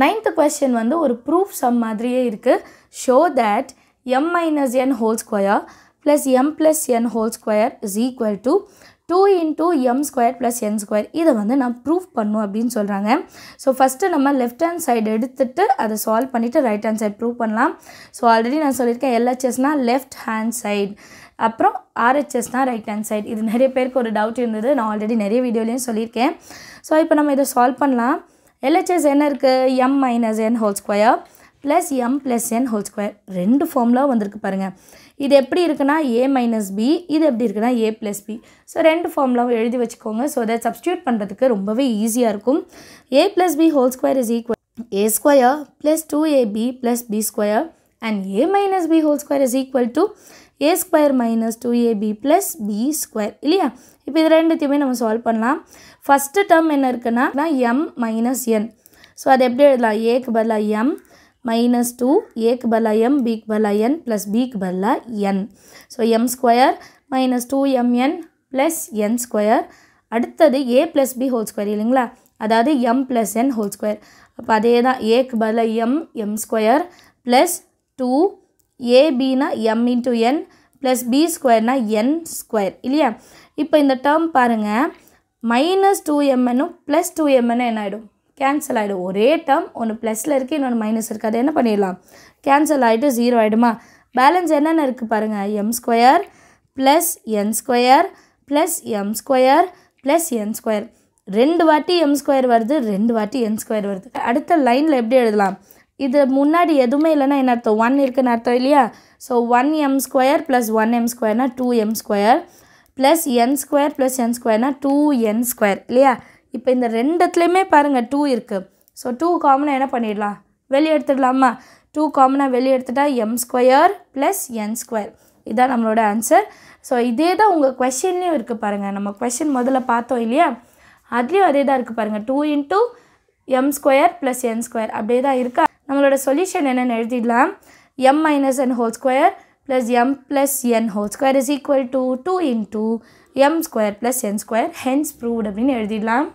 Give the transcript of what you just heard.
ninth question வந்து ஒரு proof sum மாதிரியே இருக்குது show that M minus N whole square plus M plus N whole square is equal to two into M square plus N square இதை வந்து நான் prove பண்ணும் அப்படின்னு சொல்கிறாங்க ஸோ ஃபஸ்ட்டு நம்ம லெஃப்ட் ஹேண்ட் சைடு எடுத்துகிட்டு அதை சால்வ் பண்ணிவிட்டு ரைட் ஹேண்ட் சைடு ப்ரூவ் பண்ணலாம் ஸோ ஆல்ரெடி நான் சொல்லியிருக்கேன் எல்ஹெச்எஸ்னா லெஃப்ட் ஹேண்ட் சைடு அப்புறம் ஆர்ஹெச்எஸ்னா ரைட் ஹேண்ட் சைடு இது நிறைய பேருக்கு ஒரு டவுட் இருந்தது நான் ஆல்ரெடி நிறைய வீடியோலேயும் சொல்லியிருக்கேன் ஸோ இப்போ நம்ம இதை சால்வ் பண்ணலாம் எல்ஹெச்எஸ் என்ன இருக்குது M minus N whole square plus M plus N whole square ரெண்டு ஃபார்ம்லாம் வந்திருக்கு பாருங்கள் இது எப்படி இருக்குன்னா ஏ மைனஸ் பி இது எப்படி இருக்குன்னா ஏ ப்ளஸ் பி ஸோ ரெண்டு ஃபார்ம்லாம் எழுதி வச்சுக்கோங்க ஸோ அதை சப்ஸ்டியூட் பண்ணுறதுக்கு ரொம்பவே ஈஸியாக இருக்கும் A plus B whole square is equal A square plus two A B plus B square and A minus B whole square is equal to A square minus two A B plus B square இல்லையா இப்போ இது ரெண்டுத்தையுமே நம்ம solve பண்ணலாம் first term என்ன இருக்குன்னா M minus என் so அது எப்படி எழுதலாம் ஏக்கு பதிலாக எம் மைனஸ் டூ ஏக்கு பதிலாக எம் பிக்கு பதிலாக என் ப்ளஸ் பிக்கு பதிலாக N so M square minus two M N plus N square அடுத்தது A plus B whole square இல்லைங்களா அதாவது M plus N whole square அப்போ அதே தான் ஏக்கு பதிலாக M M square plus two ஏபினா M into N plus B ஸ்கொயர்னா என் ஸ்கொயர் இல்லையா இப்போ இந்த டேர்ம் பாருங்கள் மைனஸ் டூ எம்என்னும் ப்ளஸ் டூ எம்என்னும் என்ன ஆகிடும் கேன்சல் ஆகிடும் ஒரே டேர்ம் ஒன்று ப்ளஸில் இருக்குது இன்னொன்று மைனஸ் இருக்குது அதை என்ன பண்ணிடலாம் கேன்சல் ஆகிட்டு ஜீரோ ஆகிடுமா பேலன்ஸ் என்னென்ன இருக்குது பாருங்கள் M square plus N square plus M square plus N square ரெண்டு வாட்டி எம் ஸ்கொயர் வருது ரெண்டு வாட்டி என் ஸ்கொயர் வருது அடுத்த லைனில் எப்படி எழுதலாம் இது முன்னாடி எதுவுமே இல்லைன்னா என்ன அர்த்தம் ஒன் இருக்குன்னு அர்த்தம் இல்லையா so one M square plus one M ஸ்கொயர்னா two M square plus N square plus N ஸ்கொயர்னா டூ என் ஸ்கொயர் இல்லையா இப்போ இந்த ரெண்டுத்துலேயுமே பாருங்கள் டூ இருக்குது ஸோ டூ காமனாக என்ன பண்ணிடலாம் வெளியே எடுத்துடலாமா டூ காமனாக வெளியே எடுத்துட்டா M square plus N square இதுதான் நம்மளோட ஆன்சர் ஸோ இதே தான் உங்கள் கொஷின்லேயும் இருக்குது பாருங்கள் நம்ம கொஷின் முதல்ல பார்த்தோம் இல்லையா அதுலேயும் அதே தான் இருக்குது பாருங்கள் two into M square plus N square அப்படியே தான் இருக்கா நம்மளோட சொல்யூஷன் என்னென்னு எழுதிடலாம் M minus N whole square plus M plus N whole square is equal to two into M square plus N square hence proved அப்படின்னு எழுதிடலாம்